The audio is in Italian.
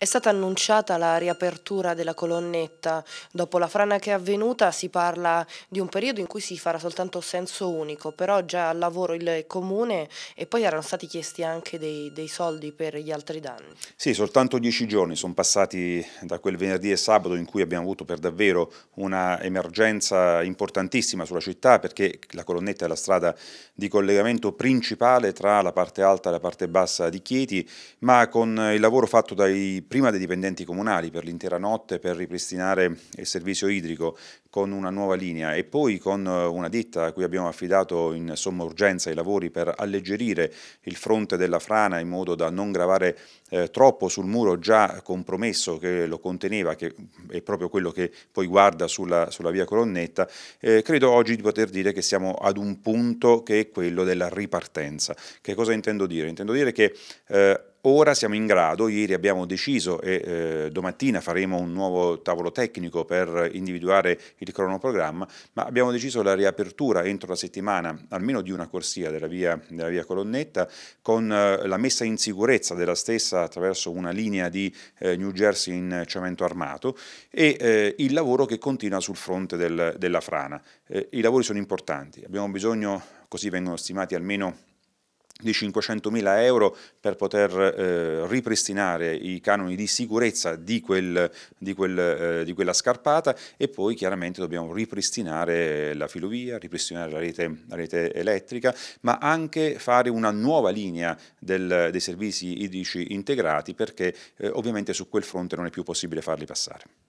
È stata annunciata la riapertura della colonnetta. Dopo la frana che è avvenuta si parla di un periodo in cui si farà soltanto senso unico, però già al lavoro il comune e poi erano stati chiesti anche dei, dei soldi per gli altri danni. Sì, soltanto dieci giorni sono passati da quel venerdì e sabato in cui abbiamo avuto per davvero una emergenza importantissima sulla città perché la colonnetta è la strada di collegamento principale tra la parte alta e la parte bassa di Chieti, ma con il lavoro fatto dai prima dei dipendenti comunali per l'intera notte per ripristinare il servizio idrico con una nuova linea e poi con eh, una ditta a cui abbiamo affidato in somma urgenza i lavori per alleggerire il fronte della frana in modo da non gravare eh, troppo sul muro già compromesso che lo conteneva, che è proprio quello che poi guarda sulla, sulla via Colonnetta, eh, credo oggi di poter dire che siamo ad un punto che è quello della ripartenza. Che cosa intendo dire? Intendo dire che eh, ora siamo in grado, ieri abbiamo deciso e eh, domattina faremo un nuovo tavolo tecnico per individuare il cronoprogramma, ma abbiamo deciso la riapertura entro la settimana almeno di una corsia della via, della via Colonnetta con eh, la messa in sicurezza della stessa attraverso una linea di eh, New Jersey in cemento armato e eh, il lavoro che continua sul fronte del, della frana. Eh, I lavori sono importanti, abbiamo bisogno, così vengono stimati almeno di 500.000 euro per poter eh, ripristinare i canoni di sicurezza di, quel, di, quel, eh, di, quella scarpata e poi chiaramente dobbiamo ripristinare la filovia, ripristinare la rete, la rete elettrica, ma anche fare una nuova linea del, dei servizi idrici integrati perché eh, ovviamente su quel fronte non è più possibile farli passare.